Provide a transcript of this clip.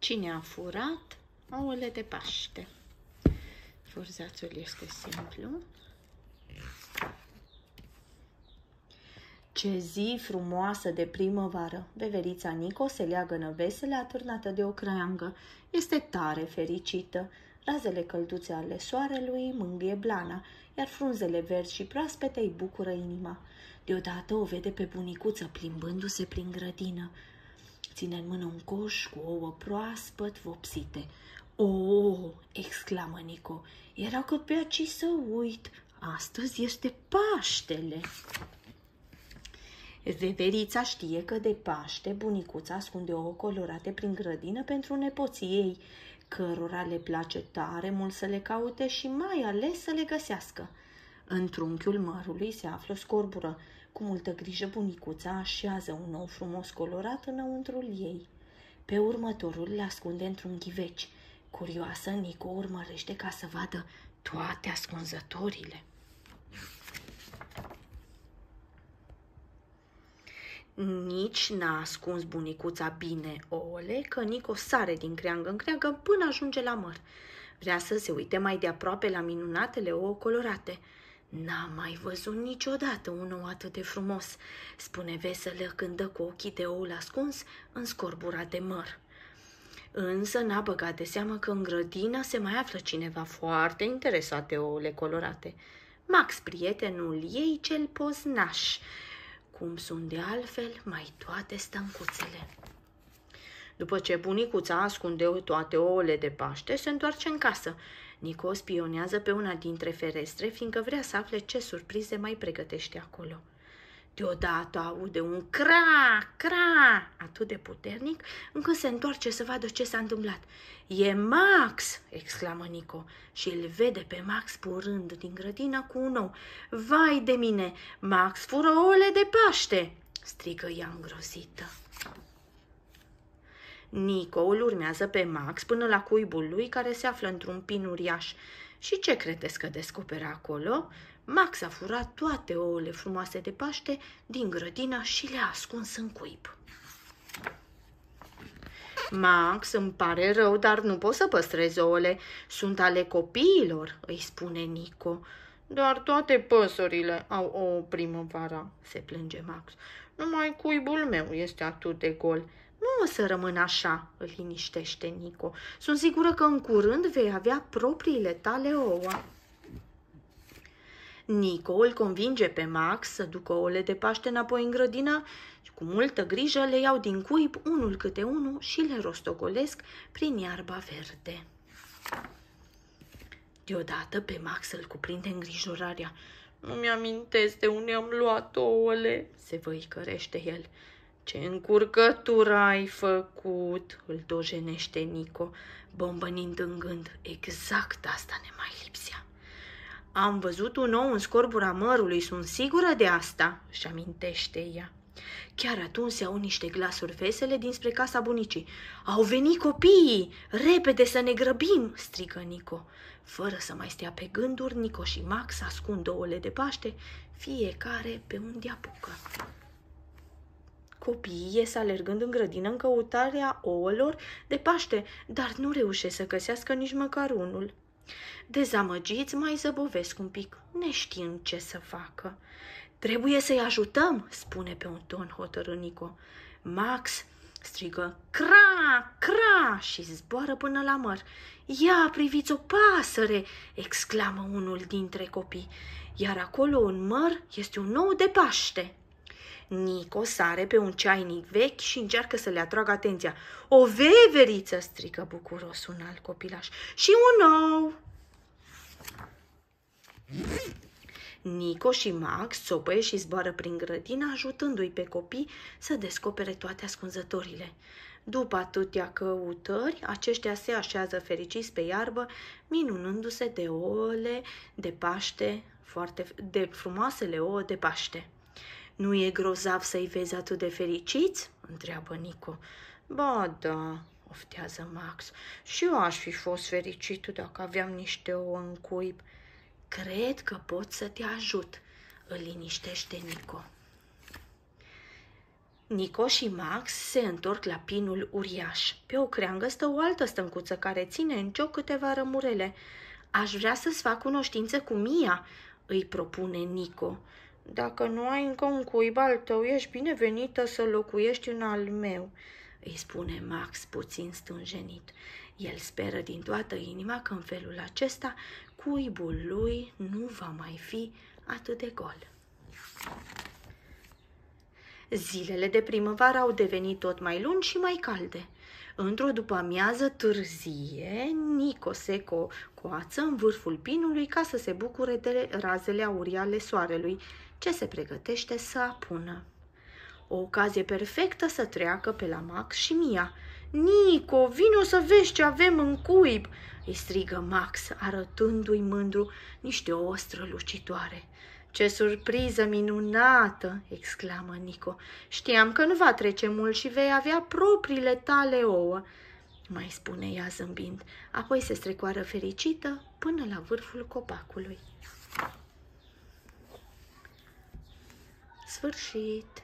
Cine a furat ouăle de Paște? Furzațul este simplu. Ce zi frumoasă de primăvară! Veverița Nico se leagă vesele atârnată de o creangă. Este tare fericită. Razele călduțe ale soarelui mângâie blana, iar frunzele verzi și proaspete îi bucură inima. Deodată o vede pe bunicuță plimbându-se prin grădină ține în mână un coș cu ouă proaspăt vopsite. O, oh! exclamă Nico, era că pe aici să uit, astăzi este Paștele. Veverița știe că de Paște bunicuța ascunde ouă colorate prin grădină pentru nepoții ei, cărora le place tare mult să le caute și mai ales să le găsească. În trunchiul mărului se află scorbură, cu multă grijă, bunicuța așează un nou frumos colorat înăuntrul ei. Pe următorul îl ascunde într-un ghiveci. Curioasă, Nico urmărește ca să vadă toate ascunzătorile. Nici n-a ascuns bunicuța bine ouăle, că Nico sare din creangă în creangă până ajunge la măr. Vrea să se uite mai de aproape la minunatele ouă colorate – N-am mai văzut niciodată un ou atât de frumos, spune veselă când dă cu ochii de oul ascuns în scorbura de măr. Însă n-a băgat de seamă că în grădină se mai află cineva foarte interesat de ouăle colorate. Max, prietenul ei cel poznaș, cum sunt de altfel mai toate stâncuțele. După ce bunicuța ascunde toate ouăle de paște, se întoarce în casă. Nico spionează pe una dintre ferestre, fiindcă vrea să afle ce surprize mai pregătește acolo. Deodată aude un cra, cra, atât de puternic, încât se întoarce să vadă ce s-a întâmplat. E Max!" exclamă Nico și îl vede pe Max purând din grădină cu un ou. Vai de mine! Max fură ouăle de paște!" strigă ea îngrozită. Nico îl urmează pe Max până la cuibul lui care se află într-un pin uriaș. Și ce credeți că descoperă acolo? Max a furat toate ouăle frumoase de Paște din grădină și le-a ascuns în cuib. Max, îmi pare rău, dar nu pot să păstrez ouăle. Sunt ale copiilor, îi spune Nico. Doar toate păsările au o primăvara, se plânge Max. Numai cuibul meu este atât de gol. Nu o să rămână așa, îl liniștește Nico. Sunt sigură că în curând vei avea propriile tale ouă. Nico îl convinge pe Max să ducă ouăle de Paște înapoi în grădină și cu multă grijă le iau din cuib unul câte unul și le rostogolesc prin iarba verde. Deodată pe Max îl cuprinde îngrijorarea. Nu mi-amintesc de unde am luat ouăle, se văicărește el. Ce încurcătură ai făcut!" îl dojenește Nico, bombănind în gând. Exact asta ne mai lipsea. Am văzut un nou în scorbura mărului, sunt sigură de asta, își amintește ea. Chiar atunci se au niște glasuri vesele dinspre casa bunicii. Au venit copiii! Repede să ne grăbim!" strigă Nico. Fără să mai stea pe gânduri, Nico și Max ascund ouăle de paște, fiecare pe unde apucă. Copiii ies alergând în grădină în căutarea ouălor de Paște, dar nu reușesc să găsească nici măcar unul. Dezamăgiți, mai zăbovesc un pic, neștiind ce să facă. Trebuie să-i ajutăm, spune pe un ton hotărât Nico. Max strigă cra, cra și zboară până la măr. Ia, priviți o pasăre, exclamă unul dintre copii, iar acolo în măr este un nou de paște. Nico sare pe un ceainic vechi și încearcă să le atragă atenția. O veveriță, strică bucuros un alt copilaș. Și un nou. Nico și Max țopăie și zboară prin grădină, ajutându-i pe copii să descopere toate ascunzătorile. După atâtea căutări, aceștia se așează fericiți pe iarbă, minunându-se de ouăle de paște, foarte, de frumoasele ouă de paște. Nu e grozav să-i vezi atât de fericiți?" întreabă Nico. Ba da, oftează Max. Și eu aș fi fost fericit dacă aveam niște ouă în cuib. Cred că pot să te ajut, îl liniștește Nico. Nico și Max se întorc la pinul uriaș. Pe o creangă stă o altă stâncuță care ține în cioc câteva rămurele. Aș vrea să-ți fac cunoștință cu Mia, îi propune Nico. Dacă nu ai încă un cuib al tău, ești binevenită să locuiești în al meu, îi spune Max puțin stânjenit. El speră din toată inima că în felul acesta cuibul lui nu va mai fi atât de gol. Zilele de primăvară au devenit tot mai lungi și mai calde. Într-o după-amiază târzie, Nico se coață în vârful pinului ca să se bucure de razele aurii ale soarelui, ce se pregătește să apună. O ocazie perfectă să treacă pe la Max și Mia. Nico, vino să vezi ce avem în cuib!" îi strigă Max, arătându-i mândru niște ouă strălucitoare. Ce surpriză minunată!" exclamă Nico. Știam că nu va trece mult și vei avea propriile tale ouă." mai spune ea zâmbind, apoi se strecoară fericită până la vârful copacului. Sfârșit!